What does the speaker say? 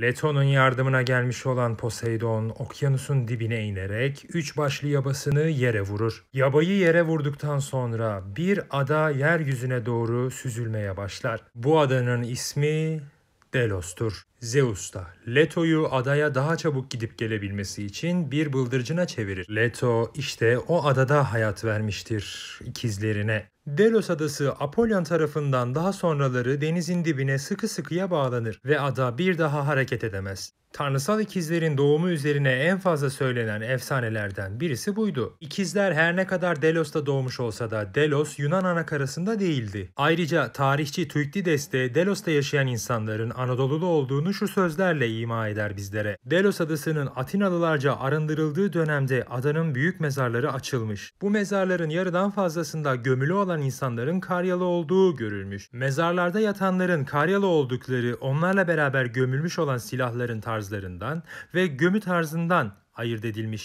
Leto'nun yardımına gelmiş olan Poseidon okyanusun dibine inerek üç başlı yabasını yere vurur. Yabayı yere vurduktan sonra bir ada yeryüzüne doğru süzülmeye başlar. Bu adanın ismi Delos'tur. Zeus da Leto'yu adaya daha çabuk gidip gelebilmesi için bir bıldırcına çevirir. Leto işte o adada hayat vermiştir ikizlerine. Delos adası Apollon tarafından daha sonraları denizin dibine sıkı sıkıya bağlanır ve ada bir daha hareket edemez. Tanrısal ikizlerin doğumu üzerine en fazla söylenen efsanelerden birisi buydu. İkizler her ne kadar Delos'ta doğmuş olsa da Delos Yunan anakarasında değildi. Ayrıca tarihçi Thukydides de Delos'ta yaşayan insanların Anadolu'lu olduğunu şu sözlerle ima eder bizlere. Delos adasının Atinalılarca arındırıldığı dönemde adanın büyük mezarları açılmış. Bu mezarların yarıdan fazlasında gömülü olan insanların Karyalı olduğu görülmüş. Mezarlarda yatanların Karyalı oldukları onlarla beraber gömülmüş olan silahların tarzlarından ve gömü tarzından ayırt edilmiş.